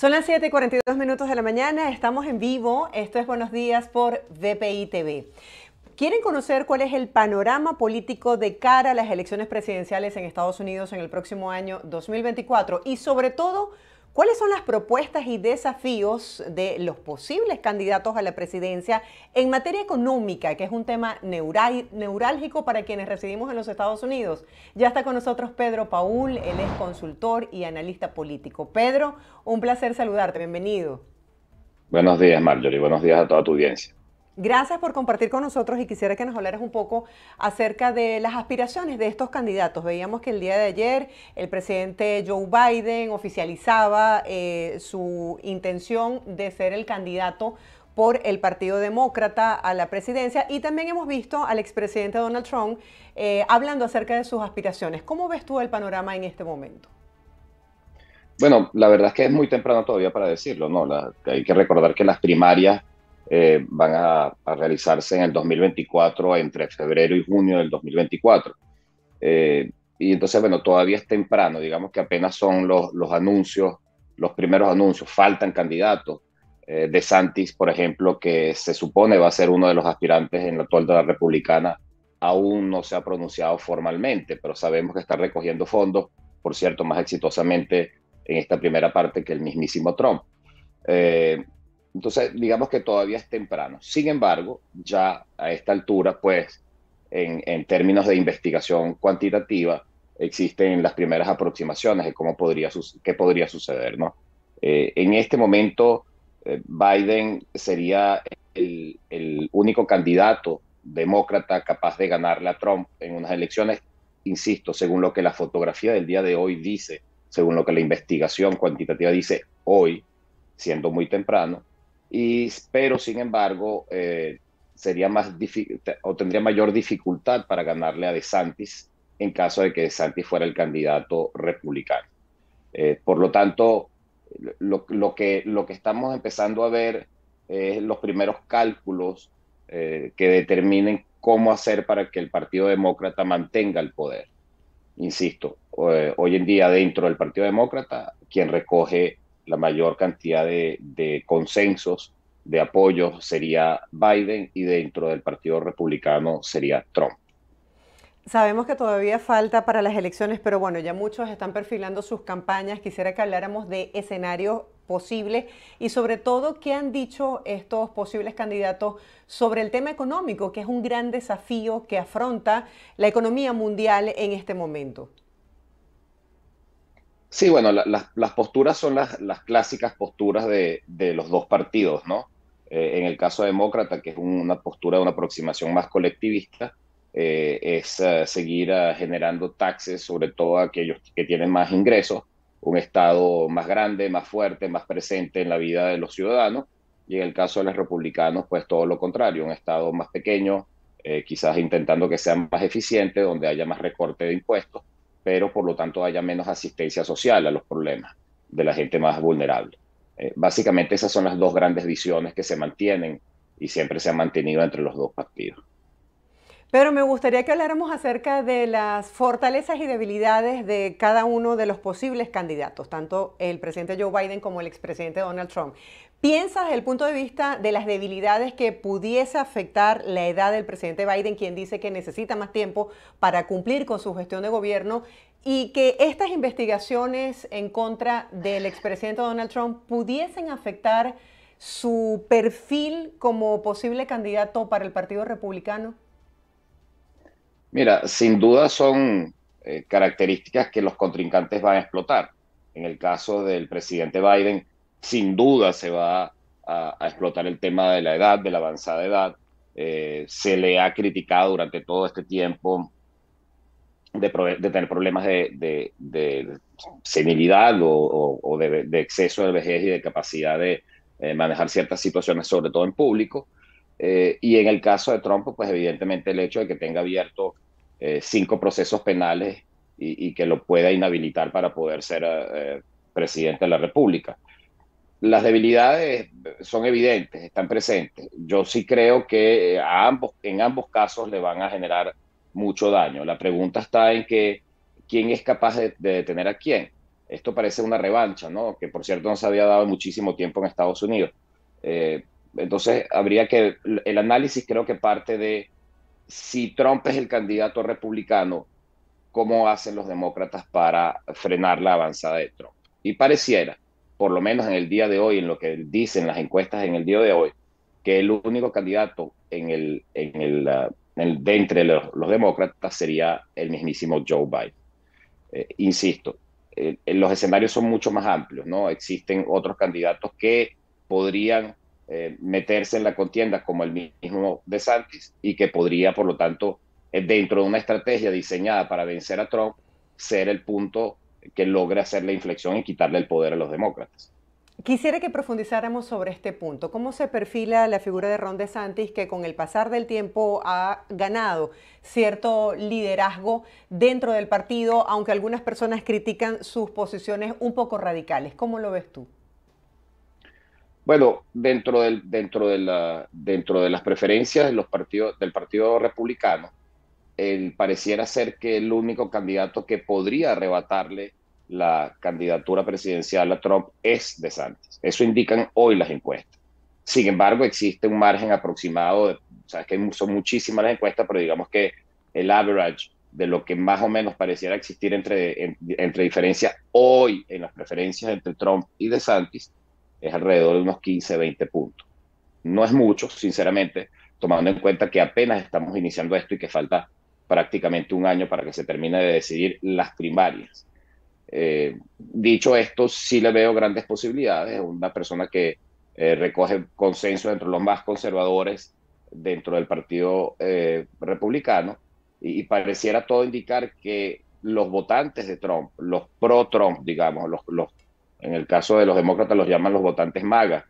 Son las 7 y 42 minutos de la mañana, estamos en vivo, esto es Buenos Días por VPI TV. ¿Quieren conocer cuál es el panorama político de cara a las elecciones presidenciales en Estados Unidos en el próximo año 2024? Y sobre todo, ¿Cuáles son las propuestas y desafíos de los posibles candidatos a la presidencia en materia económica, que es un tema neurálgico para quienes residimos en los Estados Unidos? Ya está con nosotros Pedro Paul, él es consultor y analista político. Pedro, un placer saludarte, bienvenido. Buenos días, Marjorie, buenos días a toda tu audiencia. Gracias por compartir con nosotros y quisiera que nos hablaras un poco acerca de las aspiraciones de estos candidatos. Veíamos que el día de ayer el presidente Joe Biden oficializaba eh, su intención de ser el candidato por el Partido Demócrata a la presidencia y también hemos visto al expresidente Donald Trump eh, hablando acerca de sus aspiraciones. ¿Cómo ves tú el panorama en este momento? Bueno, la verdad es que es muy temprano todavía para decirlo, ¿no? hay que recordar que las primarias eh, van a, realizarse en el 2024, entre febrero y junio del 2024. Eh, y entonces, bueno, todavía es temprano, digamos que apenas son los, los anuncios, los primeros anuncios, faltan candidatos. Eh, de Santis, por ejemplo, que se supone va a ser uno de los aspirantes en la actual de la republicana, aún no se ha pronunciado formalmente, pero sabemos que está recogiendo fondos, por cierto, más exitosamente en esta primera parte que el mismísimo Trump. Eh, entonces, digamos que todavía es temprano. Sin embargo, ya a esta altura, pues, en, en términos de investigación cuantitativa, existen las primeras aproximaciones de cómo podría, qué podría suceder, ¿no? Eh, en este momento, eh, Biden sería el, único candidato demócrata capaz de ganarle a Trump en unas elecciones, insisto, según lo que la fotografía del día de hoy dice, según lo que la investigación cuantitativa dice hoy, siendo muy temprano, pero sin embargo eh, sería más o tendría mayor dificultad para ganarle a DeSantis en caso de que DeSantis fuera el candidato republicano. Eh, por lo tanto, lo, que, estamos empezando a ver es los primeros cálculos eh, que determinen cómo hacer para que el Partido Demócrata mantenga el poder. Insisto, hoy en día dentro del Partido Demócrata, quien recoge la mayor cantidad de, consensos, de apoyo, sería Biden y dentro del Partido Republicano sería Trump. Sabemos que todavía falta para las elecciones, pero bueno, ya muchos están perfilando sus campañas. Quisiera que habláramos de escenarios posibles y sobre todo qué han dicho estos posibles candidatos sobre el tema económico, que es un gran desafío que afronta la economía mundial en este momento. Sí, bueno, las posturas son las, clásicas posturas de, los dos partidos, ¿no? Eh, en el caso demócrata, que es una postura de una aproximación más colectivista, eh, es eh, seguir generando taxes, sobre todo aquellos que tienen más ingresos, un Estado más grande, más fuerte, más presente en la vida de los ciudadanos, y en el caso de los republicanos, pues todo lo contrario, un Estado más pequeño, quizás intentando que sea más eficiente, donde haya más recorte de impuestos pero por lo tanto haya menos asistencia social a los problemas de la gente más vulnerable. Eh, básicamente esas son las dos grandes visiones que se mantienen y siempre se han mantenido entre los dos partidos. Pero me gustaría que habláramos acerca de las fortalezas y debilidades de cada uno de los posibles candidatos, tanto el presidente Joe Biden como el expresidente Donald Trump. ¿Piensas desde el punto de vista de las debilidades que pudiese afectar la edad del presidente Biden, quien dice que necesita más tiempo para cumplir con su gestión de gobierno, y que estas investigaciones en contra del expresidente Donald Trump pudiesen afectar su perfil como posible candidato para el Partido Republicano? Mira, sin duda son eh, características que los contrincantes van a explotar. En el caso del presidente Biden, sin duda se va a, explotar el tema de la edad, de la avanzada edad. Eh, se le ha criticado durante todo este tiempo de, tener problemas de, de, senilidad o, de, exceso de vejez y de capacidad de eh, manejar ciertas situaciones, sobre todo en público. Eh, y en el caso de Trump, pues evidentemente el hecho de que tenga abierto cinco procesos penales y, que lo pueda inhabilitar para poder ser presidente de la República las debilidades son evidentes, están presentes. Yo sí creo que eh, en ambos casos le van a generar mucho daño. La pregunta está en que quién es capaz de, detener a quién. Esto parece una revancha, ¿no? Que por cierto no se había dado muchísimo tiempo en Estados Unidos. Eh, entonces habría que, el análisis creo que parte de si Trump es el candidato republicano, ¿cómo hacen los demócratas para frenar la avanzada de Trump? Y pareciera por lo menos en el día de hoy, en lo que dicen las encuestas en el día de hoy, que el único candidato en el, ah, de entre los, demócratas sería el mismísimo Joe Biden. Eh, insisto, eh, eh, los escenarios son mucho más amplios, ¿no? Existen otros candidatos que podrían meterse en la contienda, como el mismo de Santis, y que podría, por lo tanto, dentro de una estrategia diseñada para vencer a Trump, ser el punto que logre hacer la inflexión y quitarle el poder a los demócratas. Quisiera que profundizáramos sobre este punto. ¿Cómo se perfila la figura de Ron DeSantis que con el pasar del tiempo ha ganado cierto liderazgo dentro del partido, aunque algunas personas critican sus posiciones un poco radicales? ¿Cómo lo ves tú? Bueno, dentro, del, dentro, de, la, dentro de las preferencias de los partidos, del Partido Republicano, pareciera ser que el único candidato que podría arrebatarle la candidatura presidencial a Trump es DeSantis. Eso indican hoy las encuestas. Sin embargo, existe un margen aproximado, sabes que son muchísimas las encuestas, pero digamos que el average de lo que más o menos pareciera existir entre, entre diferencias hoy en las preferencias entre Trump y DeSantis es alrededor de unos 15, 20 puntos. No es mucho, sinceramente, tomando en cuenta que apenas estamos iniciando esto y que falta prácticamente un año para que se termine de decidir las primarias. Eh, dicho esto, sí le veo grandes posibilidades. Es Una persona que eh, recoge consenso entre los más conservadores dentro del Partido eh, Republicano y, pareciera todo indicar que los votantes de Trump, los pro-Trump, digamos, los, en el caso de los demócratas los llaman los votantes MAGA,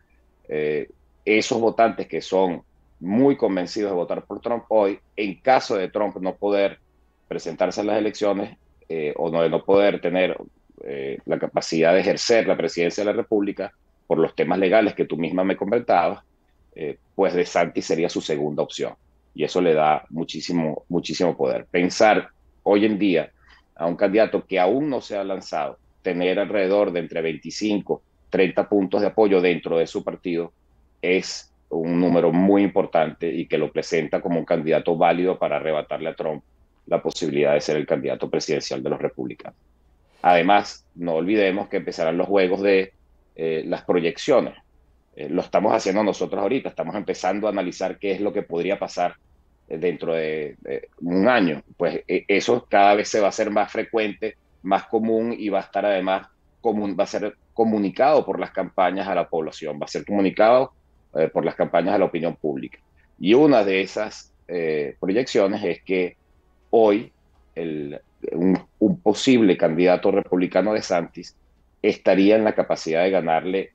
esos votantes que son muy convencidos de votar por Trump hoy, en caso de Trump no poder presentarse a las elecciones eh, o no, de no poder tener eh, la capacidad de ejercer la presidencia de la República por los temas legales que tú misma me comentabas, eh, pues De Santi sería su segunda opción. Y eso le da muchísimo, muchísimo poder. Pensar hoy en día a un candidato que aún no se ha lanzado, tener alrededor de entre 25, 30 puntos de apoyo dentro de su partido, es un número muy importante y que lo presenta como un candidato válido para arrebatarle a Trump la posibilidad de ser el candidato presidencial de los republicanos. Además, no olvidemos que empezarán los juegos de eh, las proyecciones. Eh, lo estamos haciendo nosotros ahorita, estamos empezando a analizar qué es lo que podría pasar eh, dentro de, un año. Pues e, eso cada vez se va a hacer más frecuente, más común y va a estar además, va a ser comunicado por las campañas a la población, va a ser comunicado eh, por las campañas de la opinión pública. Y una de esas eh, proyecciones es que hoy un, un, posible candidato republicano de Santis estaría en la capacidad de ganarle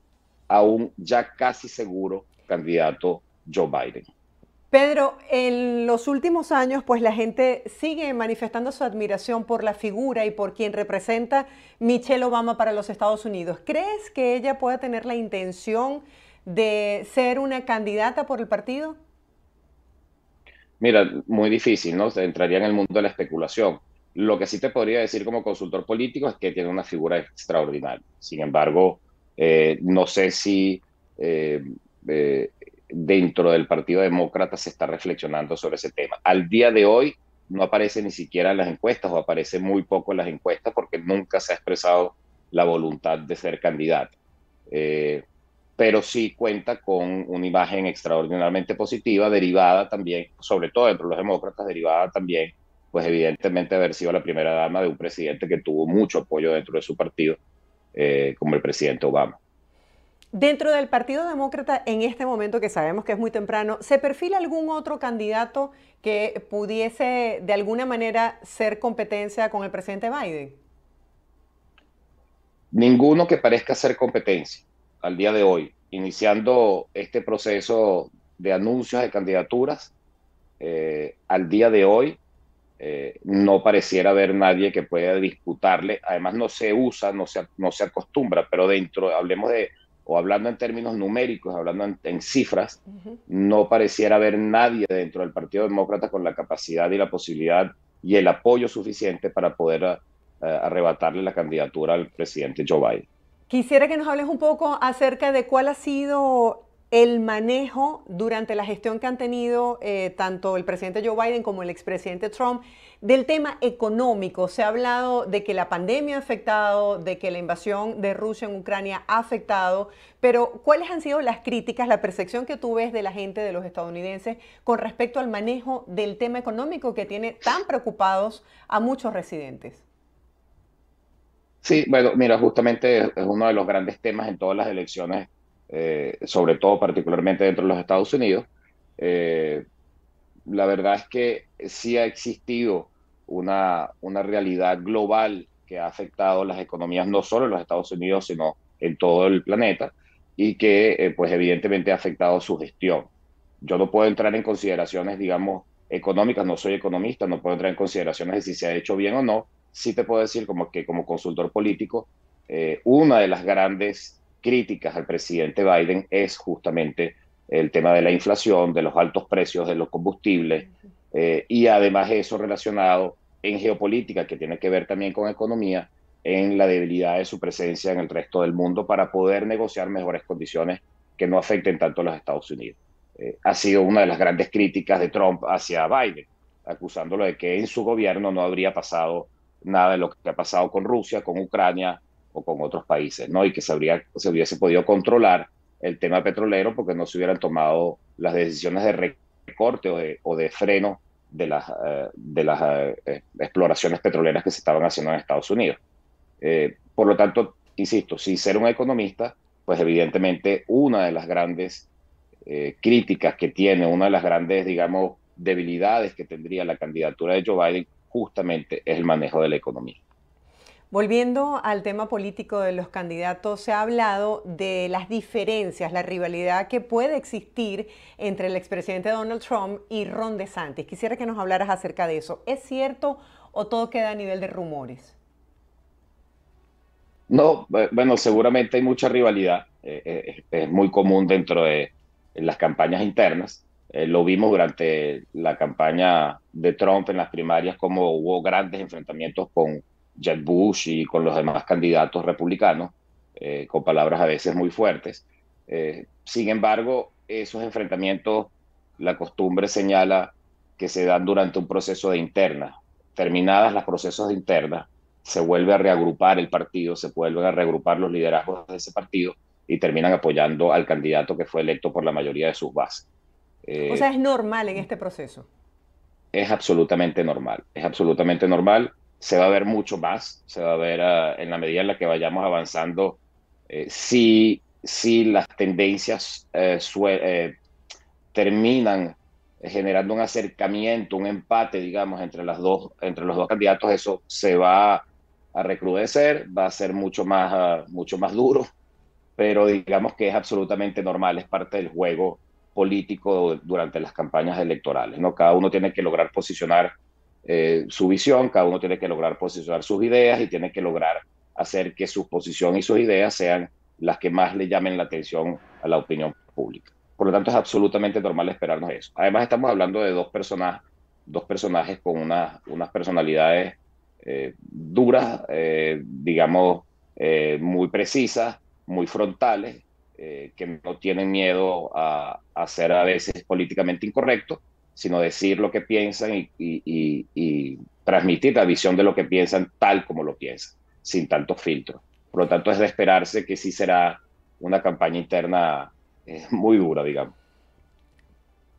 a un ya casi seguro candidato Joe Biden. Pedro, en los últimos años, pues la gente sigue manifestando su admiración por la figura y por quien representa Michelle Obama para los Estados Unidos. ¿Crees que ella pueda tener la intención de ser una candidata por el partido? Mira, muy difícil, ¿no? Entraría en el mundo de la especulación. Lo que sí te podría decir como consultor político es que tiene una figura extraordinaria. Sin embargo, eh, no sé si eh, eh, dentro del Partido Demócrata se está reflexionando sobre ese tema. Al día de hoy no aparece ni siquiera en las encuestas o aparece muy poco en las encuestas porque nunca se ha expresado la voluntad de ser candidata pero sí cuenta con una imagen extraordinariamente positiva, derivada también, sobre todo entre los demócratas, derivada también, pues evidentemente haber sido la primera dama de un presidente que tuvo mucho apoyo dentro de su partido, eh, como el presidente Obama. Dentro del Partido Demócrata, en este momento que sabemos que es muy temprano, ¿se perfila algún otro candidato que pudiese de alguna manera ser competencia con el presidente Biden? Ninguno que parezca ser competencia al día de hoy, iniciando este proceso de anuncios de candidaturas, eh, al día de hoy eh, no pareciera haber nadie que pueda disputarle. Además no se usa, no se, no se acostumbra, pero dentro, hablemos de, o hablando en términos numéricos, hablando en, cifras, no pareciera haber nadie dentro del Partido Demócrata con la capacidad y la posibilidad y el apoyo suficiente para poder eh, arrebatarle la candidatura al presidente Joe Biden. Quisiera que nos hables un poco acerca de cuál ha sido el manejo durante la gestión que han tenido eh, tanto el presidente Joe Biden como el expresidente Trump del tema económico. Se ha hablado de que la pandemia ha afectado, de que la invasión de Rusia en Ucrania ha afectado, pero ¿cuáles han sido las críticas, la percepción que tú ves de la gente, de los estadounidenses, con respecto al manejo del tema económico que tiene tan preocupados a muchos residentes? Sí, bueno, mira, justamente es uno de los grandes temas en todas las elecciones, eh, sobre todo particularmente dentro de los Estados Unidos. Eh, la verdad es que sí ha existido una, una realidad global que ha afectado las economías no solo en los Estados Unidos, sino en todo el planeta y que eh, pues evidentemente ha afectado su gestión. Yo no puedo entrar en consideraciones, digamos, económicas, no soy economista, no puedo entrar en consideraciones de si se ha hecho bien o no, sí te puedo decir como que como consultor político, eh, una de las grandes críticas al presidente Biden es justamente el tema de la inflación, de los altos precios de los combustibles eh, y además eso relacionado en geopolítica, que tiene que ver también con economía, en la debilidad de su presencia en el resto del mundo para poder negociar mejores condiciones que no afecten tanto a los Estados Unidos. Eh, ha sido una de las grandes críticas de Trump hacia Biden, acusándolo de que en su gobierno no habría pasado nada de lo que ha pasado con Rusia, con Ucrania o con otros países, ¿no? Y que se, habría, se hubiese podido controlar el tema petrolero porque no se hubieran tomado las decisiones de recorte o de, freno de las, eh, de las eh, exploraciones petroleras que se estaban haciendo en Estados Unidos. Eh, por lo tanto, insisto, sin ser un economista, pues evidentemente una de las grandes críticas que tiene, una de las grandes, digamos, debilidades que tendría la candidatura de Joe Biden justamente es el manejo de la economía. Volviendo al tema político de los candidatos, se ha hablado de las diferencias, la rivalidad que puede existir entre el expresidente Donald Trump y Ron DeSantis. Quisiera que nos hablaras acerca de eso. ¿Es cierto o todo queda a nivel de rumores? No, bueno, seguramente hay mucha rivalidad. Eh, eh, es muy común dentro de las campañas internas. Eh, lo vimos durante la campaña de Trump en las primarias, como hubo grandes enfrentamientos con Jack Bush y con los demás candidatos republicanos, eh, con palabras a veces muy fuertes. Eh, sin embargo, esos enfrentamientos, la costumbre señala que se dan durante un proceso de interna. Terminadas las procesos de interna, se vuelve a reagrupar el partido, se vuelven a reagrupar los liderazgos de ese partido y terminan apoyando al candidato que fue electo por la mayoría de sus bases o eh, sea, es normal en este proceso. Es absolutamente normal, es absolutamente normal. Se va a ver mucho más, se va a ver ah, en la medida en la que vayamos avanzando. Eh, si, si, las tendencias eh, terminan generando un acercamiento, un empate, digamos, entre, las dos, entre los dos candidatos, eso se va a recrudecer, va a ser mucho más, ah, mucho más duro, pero digamos que es absolutamente normal, es parte del juego político durante las campañas electorales. ¿no? Cada uno tiene que lograr posicionar eh, su visión, cada uno tiene que lograr posicionar sus ideas y tiene que lograr hacer que su posición y sus ideas sean las que más le llamen la atención a la opinión pública. Por lo tanto, es absolutamente normal esperarnos eso. Además, estamos hablando de dos personas dos personajes con unas personalidades eh, duras, eh, digamos, muy precisas, muy frontales, eh, que no tienen miedo a, a, ser a veces políticamente incorrecto, sino decir lo que piensan y, transmitir la visión de lo que piensan tal como lo piensan, sin tantos filtros Por lo tanto, es de esperarse que sí será una campaña interna eh, muy dura, digamos.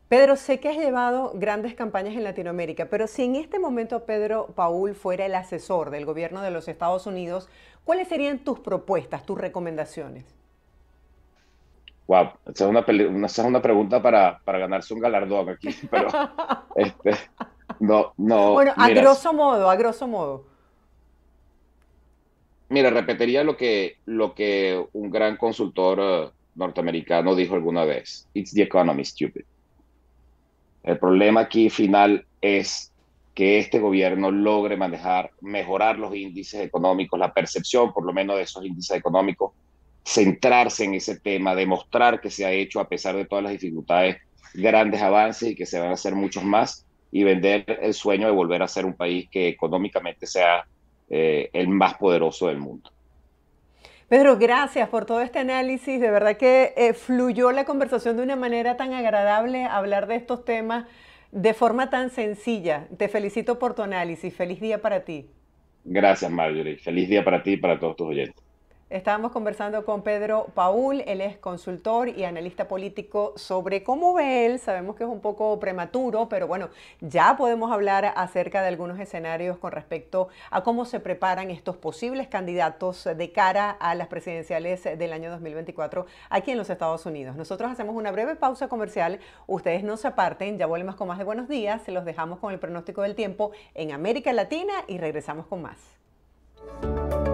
Pedro, sé que has llevado grandes campañas en Latinoamérica, pero si en este momento Pedro Paul fuera el asesor del gobierno de los Estados Unidos, ¿cuáles serían tus propuestas, tus recomendaciones? Wow, esa es una, pregunta para, para, ganarse un galardón aquí, pero este, no, no. Bueno, a grosso modo, a grosso modo. Mira, repetiría lo que, lo que un gran consultor eh, norteamericano dijo alguna vez. It's the economy, stupid. El problema aquí final es que este gobierno logre manejar, mejorar los índices económicos, la percepción por lo menos de esos índices económicos centrarse en ese tema, demostrar que se ha hecho a pesar de todas las dificultades, grandes avances y que se van a hacer muchos más y vender el sueño de volver a ser un país que económicamente sea eh, el más poderoso del mundo. Pedro, gracias por todo este análisis. De verdad que eh, fluyó la conversación de una manera tan agradable, hablar de estos temas de forma tan sencilla. Te felicito por tu análisis. Feliz día para ti. Gracias, Marjorie. Feliz día para ti y para todos tus oyentes. Estábamos conversando con Pedro Paul, él es consultor y analista político sobre cómo ve él. Sabemos que es un poco prematuro, pero bueno, ya podemos hablar acerca de algunos escenarios con respecto a cómo se preparan estos posibles candidatos de cara a las presidenciales del año 2024 aquí en los Estados Unidos. Nosotros hacemos una breve pausa comercial, ustedes no se aparten, ya volvemos con más de buenos días, se los dejamos con el pronóstico del tiempo en América Latina y regresamos con más.